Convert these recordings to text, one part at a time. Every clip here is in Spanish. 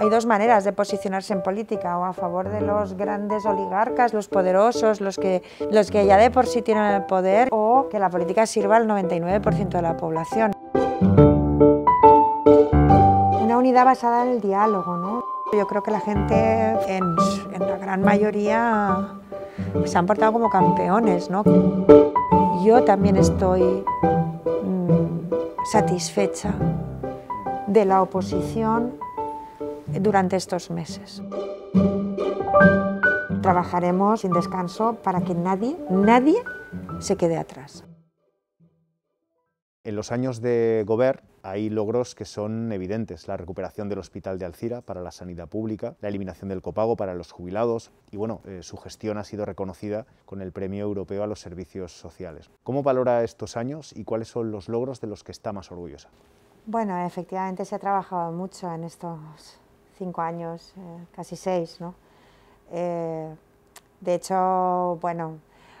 Hay dos maneras de posicionarse en política, o a favor de los grandes oligarcas, los poderosos, los que, los que ya de por sí tienen el poder, o que la política sirva al 99% de la población. Una unidad basada en el diálogo, ¿no? Yo creo que la gente, en, la gran mayoría, se han portado como campeones, ¿no? Yo también estoy mm, satisfecha de la oposición durante estos meses. Trabajaremos sin descanso para que nadie, nadie se quede atrás. En los años de Gobert hay logros que son evidentes, la recuperación del hospital de Alcira para la sanidad pública, la eliminación del copago para los jubilados y bueno, eh, su gestión ha sido reconocida con el Premio Europeo a los Servicios Sociales. ¿Cómo valora estos años y cuáles son los logros de los que está más orgullosa? Bueno, efectivamente se ha trabajado mucho en estos cinco años, eh, casi seis, ¿no? Eh, de hecho, bueno,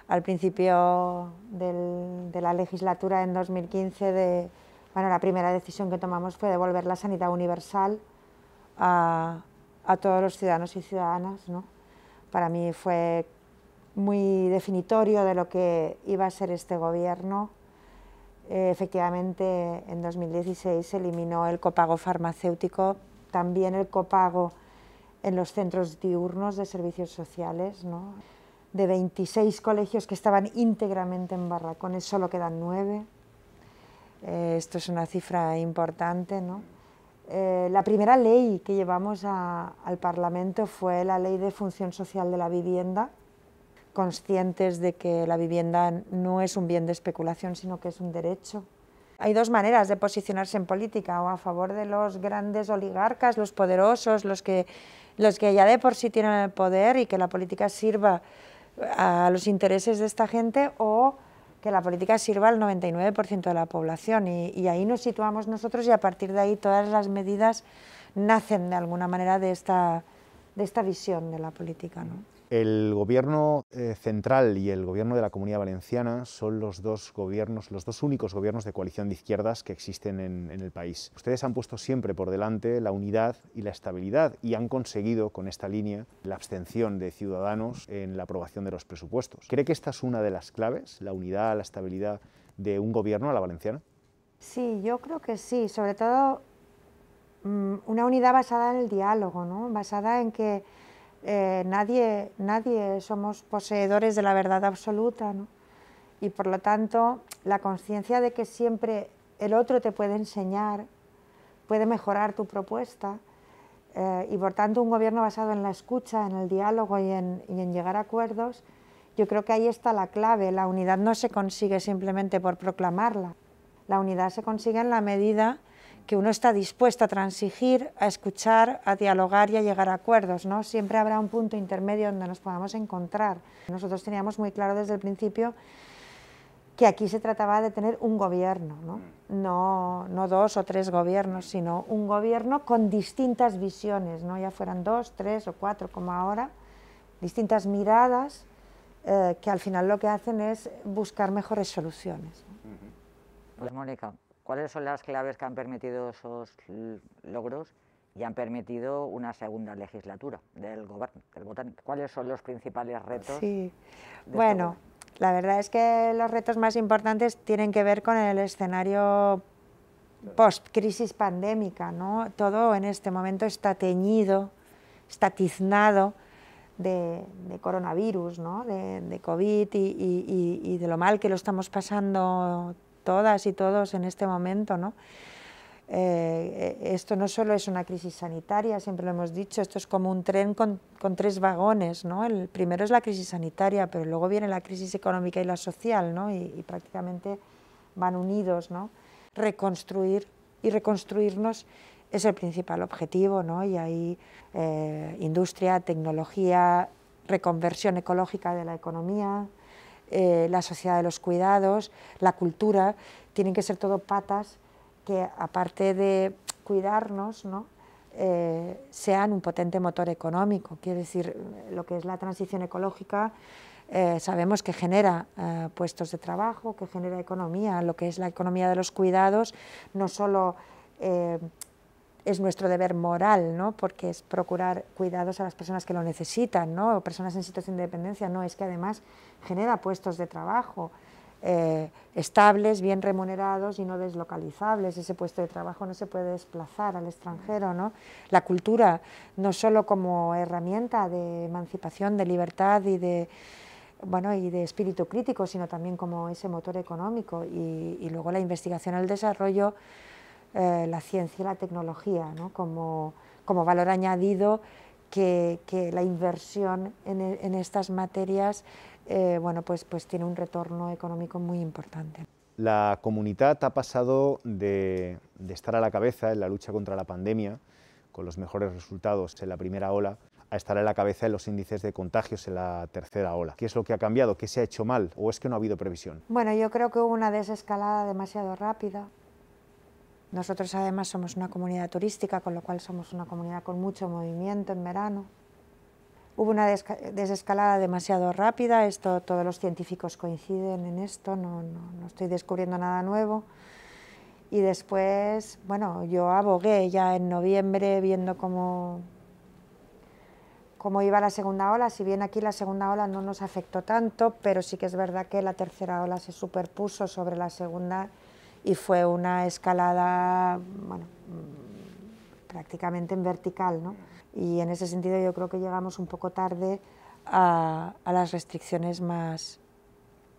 al principio de la legislatura en 2015, de, bueno, la primera decisión que tomamos fue devolver la sanidad universal a, a todos los ciudadanos y ciudadanas, ¿no? Para mí fue muy definitorio de lo que iba a ser este gobierno. Eh, efectivamente, en 2016 se eliminó el copago farmacéutico también el copago en los centros diurnos de servicios sociales, de 26 colegios que estaban íntegramente en barracones, solo quedan 9. Eh, esto es una cifra importante. Eh, la primera ley que llevamos al Parlamento fue la ley de función social de la vivienda, conscientes de que la vivienda no es un bien de especulación, sino que es un derecho hay dos maneras de posicionarse en política, o a favor de los grandes oligarcas, los poderosos, los que, los que ya de por sí tienen el poder y que la política sirva eh, a los intereses de esta gente, o que la política sirva al 99% de la población. Y, ahí nos situamos nosotros y a partir de ahí todas las medidas nacen de alguna manera de esta, de esta visión de la política. ¿no? El gobierno eh, central y el gobierno de la Comunidad Valenciana son los dos gobiernos, los dos únicos gobiernos de coalición de izquierdas que existen en, el país. Ustedes han puesto siempre por delante la unidad y la estabilidad y han conseguido con esta línea la abstención de ciudadanos en la aprobación de los presupuestos. ¿Cree que esta es una de las claves, la unidad, la estabilidad de un gobierno a la valenciana? Sí, yo creo que sí, sobre todo mm, una unidad basada en el diálogo, ¿no? basada en que eh, nadie, nadie somos poseedores de la verdad absoluta, Y por lo tanto, la conciencia de que siempre el otro te puede enseñar, puede mejorar tu propuesta, eh, y por tanto un gobierno basado en la escucha, en el diálogo y en llegar a acuerdos, yo creo que ahí está la clave. La unidad no se consigue simplemente por proclamarla. La unidad se consigue en la medida que uno está dispuesto a transigir, a escuchar, a dialogar y a llegar a acuerdos. ¿no? Siempre habrá un punto intermedio donde nos podamos encontrar. Nosotros teníamos muy claro desde el principio que aquí se trataba de tener un gobierno, ¿no? No, dos o tres gobiernos, sino un gobierno con distintas visiones, ¿no? ya fueran dos, tres o cuatro como ahora, distintas miradas eh, que al final lo que hacen es buscar mejores soluciones. Pues, ¿Cuáles son las claves que han permitido esos logros y han permitido una segunda legislatura del gobierno, ¿Cuáles son los principales retos? Sí, este bueno, la verdad es que los retos más importantes tienen que ver con el escenario post-crisis pandémica, ¿no? Todo en este momento está teñido, está tiznado de, coronavirus, De, COVID y, y de lo mal que lo estamos pasando todas y todos en este momento, ¿no? Eh, esto no solo es una crisis sanitaria, siempre lo hemos dicho, esto es como un tren con, tres vagones, ¿no? El primero es la crisis sanitaria, pero luego viene la crisis económica y la social, Y, prácticamente van unidos, ¿no? Reconstruir y reconstruirnos es el principal objetivo, ¿no? Y ahí eh, industria, tecnología, reconversión ecológica de la economía, eh, la sociedad de los cuidados, la cultura, tienen que ser todo patas que aparte de cuidarnos, eh, sean un potente motor económico. Quiero decir, lo que es la transición ecológica eh, sabemos que genera puestos de trabajo, que genera economía, lo que es la economía de los cuidados, no solo es nuestro deber moral, ¿no? porque es procurar cuidados a las personas que lo necesitan, ¿no? personas en situación de dependencia, no, es que además genera puestos de trabajo eh, estables, bien remunerados y no deslocalizables, ese puesto de trabajo no se puede desplazar al extranjero, ¿no? la cultura no solo como herramienta de emancipación, de libertad y de bueno, y de espíritu crítico, sino también como ese motor económico y, luego la investigación, el desarrollo, eh, la ciencia y la tecnología como, valor añadido que, que la inversión en, estas materias eh, pues, pues, tiene un retorno económico muy importante. La comunidad ha pasado de, estar a la cabeza en la lucha contra la pandemia, con los mejores resultados en la primera ola, a estar a la cabeza en los índices de contagios en la tercera ola. ¿Qué es lo que ha cambiado? ¿Qué se ha hecho mal? ¿O es que no ha habido previsión? Bueno, yo creo que hubo una desescalada demasiado rápida. Nosotros además somos una comunidad turística, con lo cual somos una comunidad con mucho movimiento en verano. Hubo una desescalada demasiado rápida, esto, todos los científicos coinciden en esto, no, estoy descubriendo nada nuevo. Y después, bueno, yo abogué ya en noviembre viendo cómo, cómo iba la segunda ola, si bien aquí la segunda ola no nos afectó tanto, pero sí que es verdad que la tercera ola se superpuso sobre la segunda y fue una escalada bueno, prácticamente en vertical. Y en ese sentido yo creo que llegamos un poco tarde a, a las restricciones más,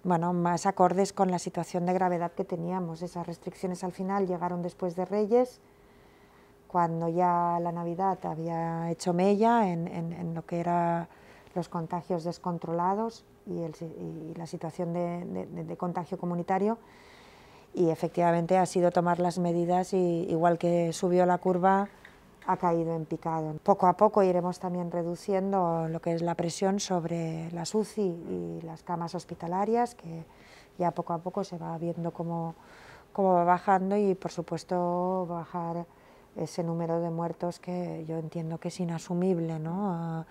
más acordes con la situación de gravedad que teníamos. Esas restricciones al final llegaron después de Reyes, cuando ya la Navidad había hecho mella en, en, lo que eran los contagios descontrolados y, el, y la situación de contagio comunitario y efectivamente ha sido tomar las medidas y igual que subió la curva ha caído en picado. Poco a poco iremos también reduciendo lo que es la presión sobre las UCI y las camas hospitalarias, que ya poco a poco se va viendo cómo, cómo va bajando y por supuesto bajar ese número de muertos que yo entiendo que es inasumible. ¿no?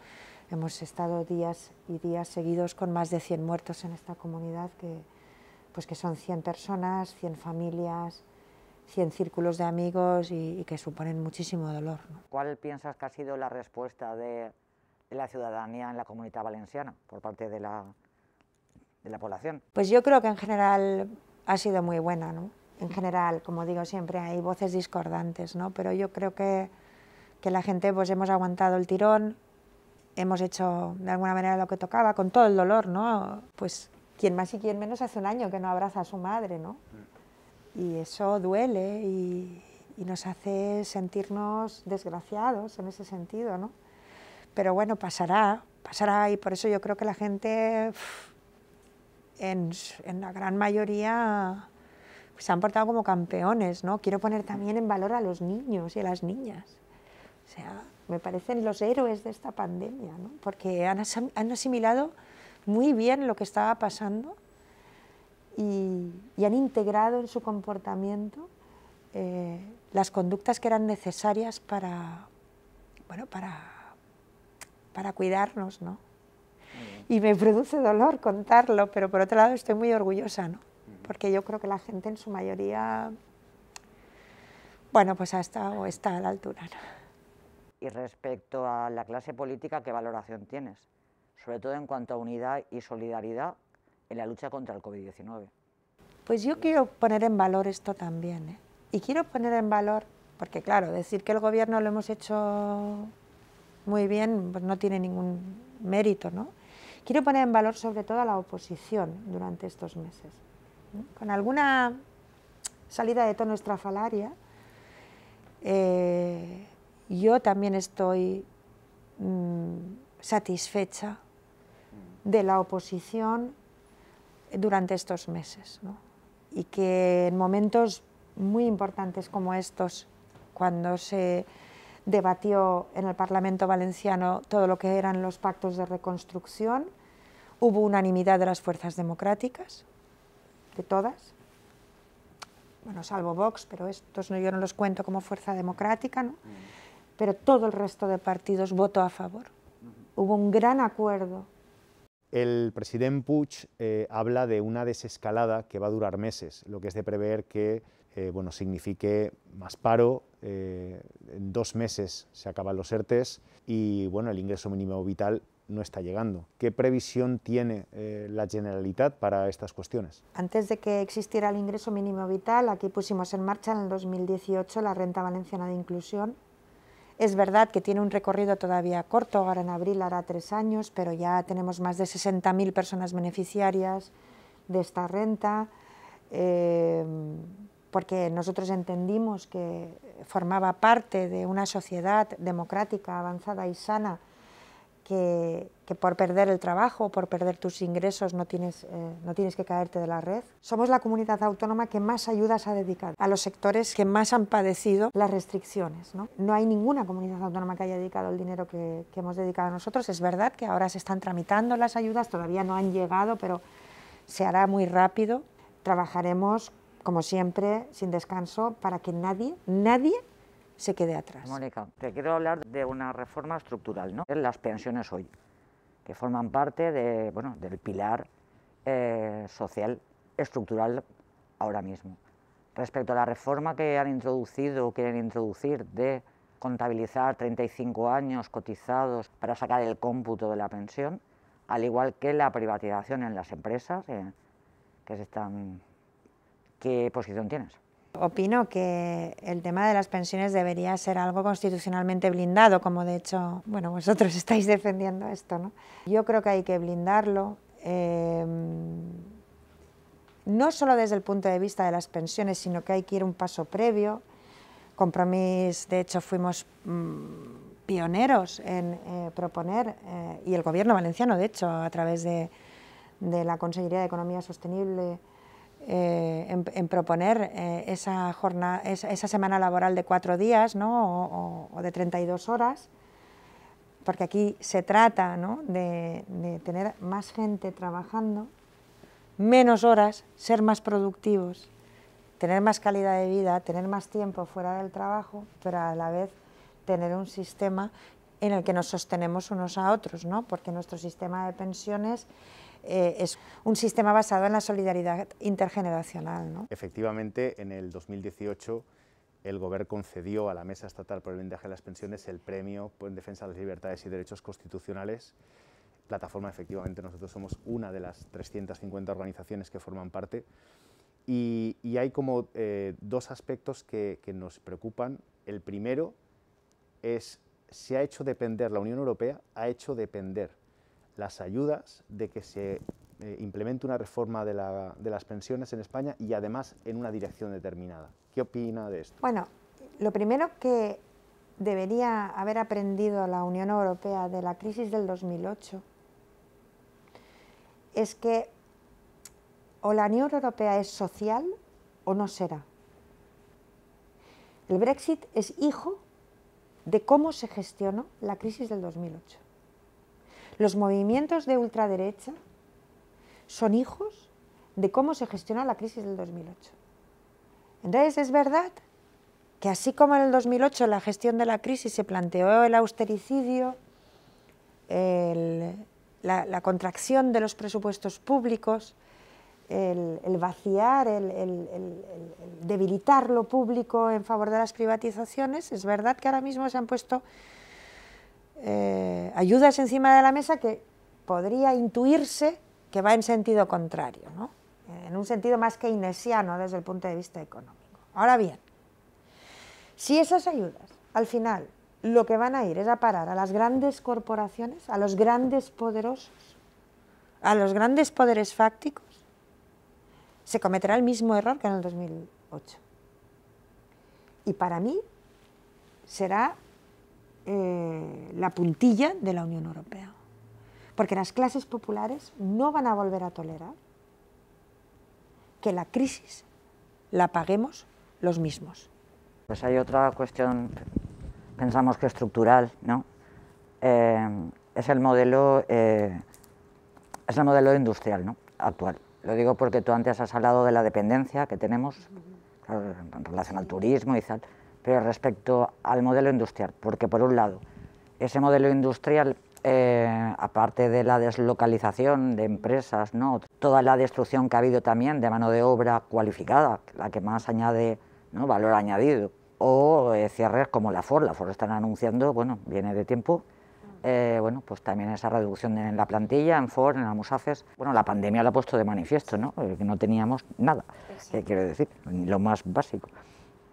Hemos estado días y días seguidos con más de 100 muertos en esta comunidad que, pues que son 100 personas, 100 familias, 100 círculos de amigos y, que suponen muchísimo dolor. ¿Cuál piensas que ha sido la respuesta de la ciudadanía en la comunidad valenciana por parte de la, de la población? Pues yo creo que en general ha sido muy buena, ¿no? En general, como digo siempre, hay voces discordantes, ¿no? Pero yo creo que, que la gente, pues hemos aguantado el tirón, hemos hecho de alguna manera lo que tocaba, con todo el dolor, ¿no? Pues quien más y quien menos hace un año que no abraza a su madre, ¿no? Mm. Y eso duele y, nos hace sentirnos desgraciados en ese sentido, ¿no? Pero bueno, pasará, pasará y por eso yo creo que la gente, en, la gran mayoría, pues, se han portado como campeones, ¿no? Quiero poner también en valor a los niños y a las niñas. O sea, me parecen los héroes de esta pandemia, ¿no? Porque han, han asimilado muy bien lo que estaba pasando y, han integrado en su comportamiento eh, las conductas que eran necesarias para, bueno, para, para cuidarnos, ¿no? Y me produce dolor contarlo, pero por otro lado estoy muy orgullosa, ¿no? Porque yo creo que la gente en su mayoría, bueno, pues ha estado, está a la altura, Y respecto a la clase política, ¿qué valoración tienes? sobre todo en cuanto a unidad y solidaridad en la lucha contra el COVID-19. Pues yo quiero poner en valor esto también. ¿eh? Y quiero poner en valor, porque claro, decir que el gobierno lo hemos hecho muy bien, pues no tiene ningún mérito, ¿no? Quiero poner en valor sobre todo a la oposición durante estos meses. Con alguna salida de tono estrafalaria, eh, yo también estoy mm, satisfecha de la oposición durante estos meses. Y que en momentos muy importantes como estos, cuando se debatió en el Parlamento valenciano todo lo que eran los pactos de reconstrucción, hubo unanimidad de las fuerzas democráticas, de todas, bueno, salvo Vox, pero estos no, yo no los cuento como fuerza democrática, ¿no? Mm. pero todo el resto de partidos votó a favor. Hubo un gran acuerdo el presidente Puig eh, habla de una desescalada que va a durar meses, lo que es de prever que eh, bueno, signifique más paro, eh, en dos meses se acaban los ERTES y bueno, el ingreso mínimo vital no está llegando. ¿Qué previsión tiene la Generalitat para estas cuestiones? Antes de que existiera el ingreso mínimo vital, aquí pusimos en marcha en el 2018 la Renta Valenciana de Inclusión, es verdad que tiene un recorrido todavía corto, ahora en abril hará tres años, pero ya tenemos más de 60.000 personas beneficiarias de esta renta, em, porque nosotros entendimos que formaba parte de una sociedad democrática, avanzada y sana, que, por perder el trabajo, por perder tus ingresos, no tienes, eh, no tienes que caerte de la red. Somos la comunidad autónoma que más ayudas ha dedicado a los sectores que más han padecido las restricciones. No, no hay ninguna comunidad autónoma que haya dedicado el dinero que, que hemos dedicado a nosotros. Es verdad que ahora se están tramitando las ayudas, todavía no han llegado, pero se hará muy rápido. Trabajaremos, como siempre, sin descanso para que nadie, nadie se quede atrás. Mónica, te quiero hablar de una reforma estructural, ¿no? Las pensiones hoy, que forman parte de, bueno, del pilar eh, social estructural ahora mismo. Respecto a la reforma que han introducido o quieren introducir de contabilizar 35 años cotizados para sacar el cómputo de la pensión, al igual que la privatización en las empresas, eh, que están... ¿qué posición tienes? Opino que el tema de las pensiones debería ser algo constitucionalmente blindado, como de hecho, bueno, vosotros estáis defendiendo esto, ¿no? Yo creo que hay que blindarlo, em, no solo desde el punto de vista de las pensiones, sino que hay que ir un paso previo. Compromís, de hecho, fuimos mm, pioneros en eh, proponer, eh, y el gobierno valenciano, de hecho, a través de, de la Consejería de Economía Sostenible, eh, en, proponer eh, esa, jornada, esa, semana laboral de cuatro días ¿no? o, de 32 horas, porque aquí se trata ¿no? de, de, tener más gente trabajando, menos horas, ser más productivos, tener más calidad de vida, tener más tiempo fuera del trabajo, pero a la vez tener un sistema en el que nos sostenemos unos a otros, ¿no? porque nuestro sistema de pensiones eh, es un sistema basado en la solidaridad intergeneracional. Efectivamente, en el 2018 el Gobierno concedió a la Mesa Estatal por el Vendaje de las Pensiones el premio en defensa de las libertades y derechos constitucionales. Plataforma, efectivamente, nosotros somos una de las 350 organizaciones que forman parte. Y, hay como eh, dos aspectos que, que nos preocupan. El primero es, se ha hecho depender, la Unión Europea ha hecho depender las ayudas, de que se eh, implemente una reforma de, de las pensiones en España y además en una dirección determinada. ¿Qué opina de esto? Bueno, lo primero que debería haber aprendido la Unión Europea de la crisis del 2008 es que o la Unión Europea es social o no será. El Brexit es hijo de cómo se gestionó la crisis del 2008. Los movimientos de ultraderecha son hijos de cómo se gestionó la crisis del 2008. Entonces, es verdad que así como en el 2008 la gestión de la crisis se planteó el austericidio, la, contracción de los presupuestos públicos, el, vaciar, el, debilitar lo público en favor de las privatizaciones, es verdad que ahora mismo se han puesto eh, ayudas encima de la mesa que podría intuirse que va en sentido contrario, ¿no? en un sentido más keynesiano desde el punto de vista económico. Ahora bien, si esas ayudas al final lo que van a ir es a parar a las grandes corporaciones, a los grandes poderosos, a los grandes poderes fácticos, se cometerá el mismo error que en el 2008. Y para mí será eh, la puntilla de la Unión Europea. Porque las clases populares no van a volver a tolerar que la crisis la paguemos los mismos. Pues hay otra cuestión, pensamos que estructural, ¿no? Eh, es el modelo, eh, es el modelo industrial, ¿no? Actual. Lo digo porque tú antes has hablado de la dependencia que tenemos en relación al turismo y tal respecto al modelo industrial, porque por un lado, ese modelo industrial, eh, aparte de la deslocalización de empresas, ¿no? toda la destrucción que ha habido también de mano de obra cualificada, la que más añade valor añadido, o eh, cierres como la Ford, la Ford están anunciando, bueno, viene de tiempo, eh, bueno, pues también esa reducción en la plantilla, en Ford, en musafes, Bueno, la pandemia lo ha puesto de manifiesto, ¿no? Que no teníamos nada, que quiero decir, ni lo más básico.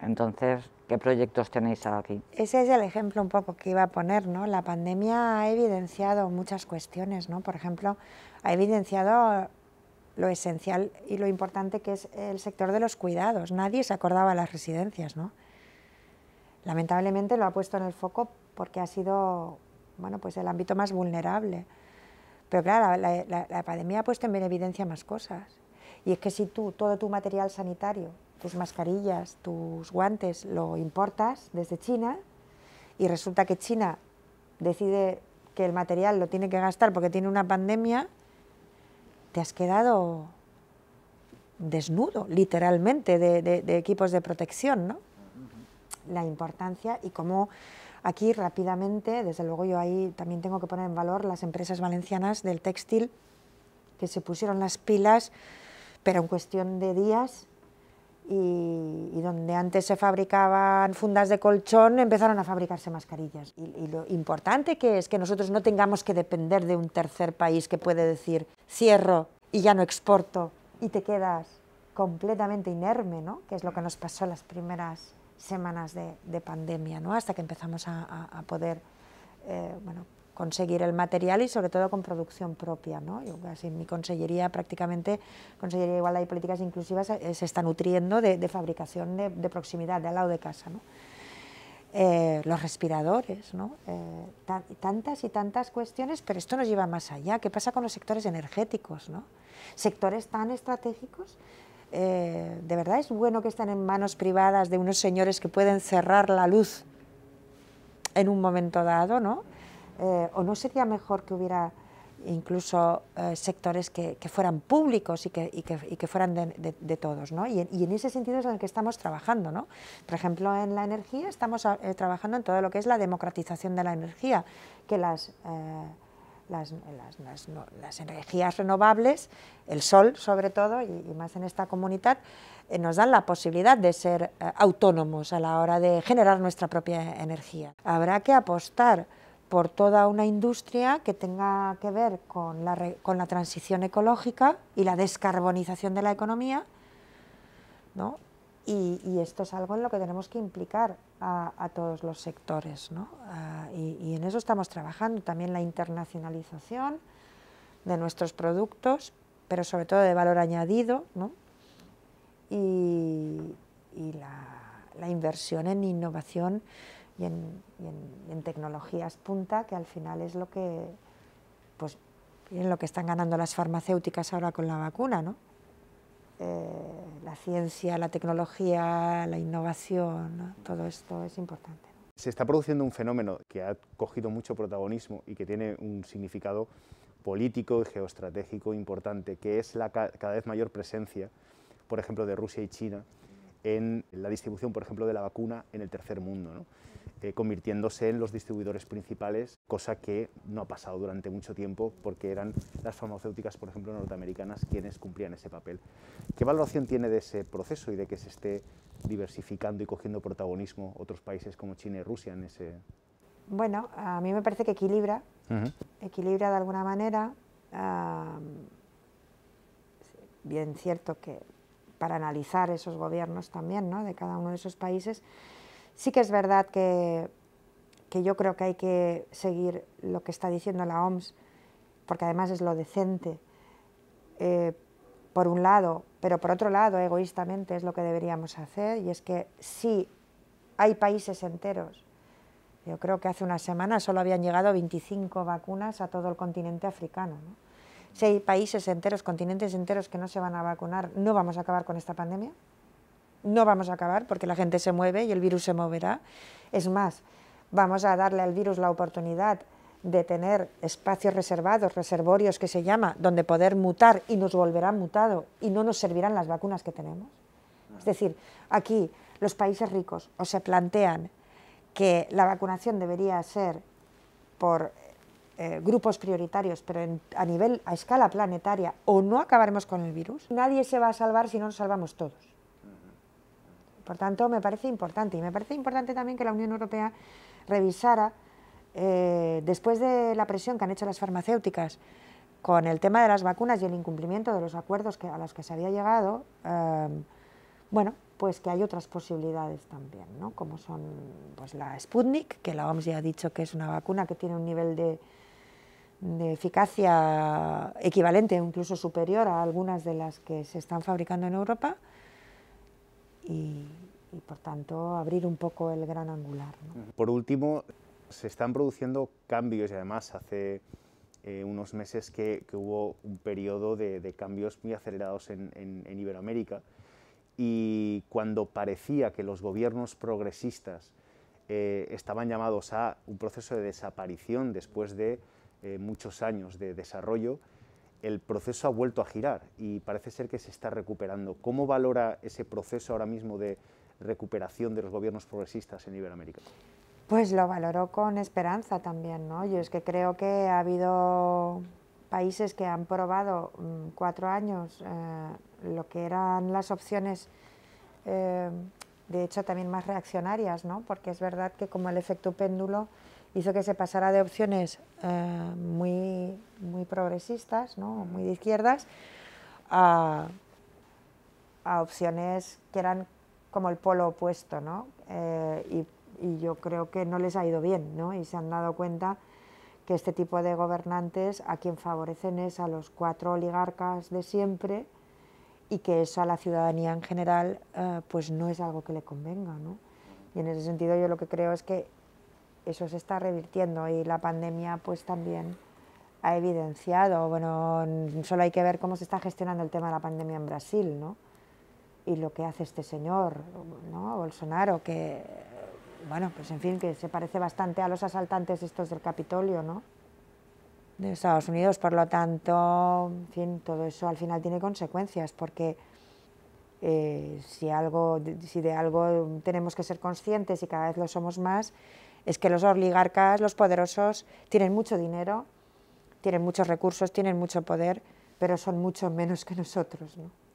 Entonces, ¿qué proyectos tenéis aquí? Ese es el ejemplo un poco que iba a poner, ¿no? La pandemia ha evidenciado muchas cuestiones, ¿no? Por ejemplo, ha evidenciado lo esencial y lo importante que es el sector de los cuidados. Nadie se acordaba de las residencias, ¿no? Lamentablemente lo ha puesto en el foco porque ha sido, bueno, pues el ámbito más vulnerable. Pero claro, la, la pandemia ha puesto en evidencia más cosas. Y es que si tú, todo tu material sanitario tus mascarillas, tus guantes, lo importas desde China y resulta que China decide que el material lo tiene que gastar porque tiene una pandemia, te has quedado desnudo, literalmente, de, equipos de protección, ¿no? La importancia y cómo aquí rápidamente, desde luego yo ahí también tengo que poner en valor las empresas valencianas del textil que se pusieron las pilas, pero en cuestión de días y, donde antes se fabricaban fundas de colchón, empezaron a fabricarse mascarillas. Y, lo importante que es que nosotros no tengamos que depender de un tercer país que puede decir cierro y ya no exporto y te quedas completamente inerme, ¿no? que es lo que nos pasó las primeras semanas de, pandemia, ¿no? hasta que empezamos a, poder eh, bueno, conseguir el material y sobre todo con producción propia. ¿no? mi consellería prácticamente, Consellería de Igualdad y Políticas Inclusivas, eh, se está nutriendo de, fabricación de, proximidad, de al lado de casa. ¿no? Eh, los respiradores, ¿no? Eh, tantas y tantas cuestiones, pero esto nos lleva más allá. ¿Qué pasa con los sectores energéticos? ¿no? Sectores tan estratégicos. ¿De verdad es bueno que estén en manos privadas de unos señores que pueden cerrar la luz en un momento dado? ¿no? Eh, o no sería mejor que hubiera incluso eh, sectores que, fueran públicos y que, fueran de, todos. ¿no? Y, en, ese sentido es en el que estamos trabajando. ¿no? Por ejemplo, en la energía estamos eh, trabajando en todo lo que es la democratización de la energía, que las, las, energías renovables, el sol sobre todo, y, más en esta comunidad, nos dan la posibilidad de ser autónomos a la hora de generar nuestra propia energía. Habrá que apostar por toda una industria que tenga que ver con la, transición ecológica y la descarbonización de la economía, y, esto es algo en lo que tenemos que implicar a, todos los sectores, y, en eso estamos trabajando, también la internacionalización de nuestros productos, pero sobre todo de valor añadido, y, la inversión en innovación y en, tecnologías punta, que al final es lo que, pues, en lo que están ganando las farmacéuticas ahora con la vacuna, ¿no? Eh, la ciencia, la tecnología, la innovación, todo esto es importante. Se está produciendo un fenómeno que ha cogido mucho protagonismo y que tiene un significado político y geoestratégico importante, que es la cada vez mayor presencia, por ejemplo, de Rusia y China en la distribución, por ejemplo, de la vacuna en el tercer mundo. ¿no? Eh, convirtiéndose en los distribuidores principales, cosa que no ha pasado durante mucho tiempo porque eran las farmacéuticas, por ejemplo, norteamericanas quienes cumplían ese papel. ¿Qué valoración tiene de ese proceso y de que se esté diversificando y cogiendo protagonismo otros países como China y Rusia en ese... Bueno, a mí me parece que equilibra, equilibra de alguna manera. bien cierto que para analizar esos gobiernos también, ¿no? De cada uno de esos países Sí que es verdad que, yo creo que hay que seguir lo que está diciendo la OMS, porque además es lo decente, eh, por un lado, pero por otro lado, egoístamente es lo que deberíamos hacer, y es que si hay países enteros, yo creo que hace una semana solo habían llegado 25 vacunas a todo el continente africano. Si hay países enteros, continentes enteros que no se van a vacunar, ¿no vamos a acabar con esta pandemia? no vamos a acabar porque la gente se mueve y el virus se moverá. Es más, vamos a darle al virus la oportunidad de tener espacios reservados, reservorios que se llama, donde poder mutar y nos volverán mutado y no nos servirán las vacunas que tenemos. Es decir, aquí los países ricos o se plantean que la vacunación debería ser por eh, grupos prioritarios, pero a nivel, a escala planetaria, o no acabaremos con el virus, nadie se va a salvar si no nos salvamos todos. Por tanto, me parece importante. Y me parece importante también que la Unión Europea revisara, eh, después de la presión que han hecho las farmacéuticas con el tema de las vacunas y el incumplimiento de los acuerdos a los que se había llegado, eh, bueno, pues que hay otras posibilidades también, como son pues, la Sputnik, que la OMS ya ha dicho que es una vacuna que tiene un nivel de, de eficacia equivalente o incluso superior a algunas de las que se están fabricando en Europa, y, por tanto abrir un poco el gran angular. Por último, se están produciendo cambios y además hace eh, unos meses que, hubo un periodo de, cambios muy acelerados en, Iberoamérica y cuando parecía que los gobiernos progresistas eh, estaban llamados a un proceso de desaparición después de eh, muchos años de desarrollo, el proceso ha vuelto a girar y parece ser que se está recuperando. ¿Cómo valora ese proceso ahora mismo de recuperación de los gobiernos progresistas en Iberoamérica? Pues lo valoró con esperanza también, ¿no? Yo es que creo que ha habido países que han probado mm, cuatro años eh, lo que eran las opciones, eh, de hecho también más reaccionarias, ¿no? Porque es verdad que como el efecto péndulo hizo que se pasara de opciones eh, muy, muy progresistas, muy de izquierdas, a, opciones que eran como el polo opuesto. ¿no? Eh, y, yo creo que no les ha ido bien y se han dado cuenta que este tipo de gobernantes a quien favorecen es a los cuatro oligarcas de siempre y que eso a la ciudadanía en general eh, pues no es algo que le convenga. Y en ese sentido yo lo que creo es que eso se está revirtiendo y la pandemia pues también ha evidenciado, bueno, solo hay que ver cómo se está gestionando el tema de la pandemia en Brasil, ¿no? Y lo que hace este señor, ¿no? Bolsonaro, que, bueno, pues en fin, que se parece bastante a los asaltantes estos del Capitolio, ¿no? De Estados Unidos, por lo tanto, en fin, todo eso al final tiene consecuencias, porque eh, si, algo, si de algo tenemos que ser conscientes y cada vez lo somos más, es que los oligarcas, los poderosos, tienen mucho dinero, tienen muchos recursos, tienen mucho poder, pero son mucho menos que nosotros. ¿no?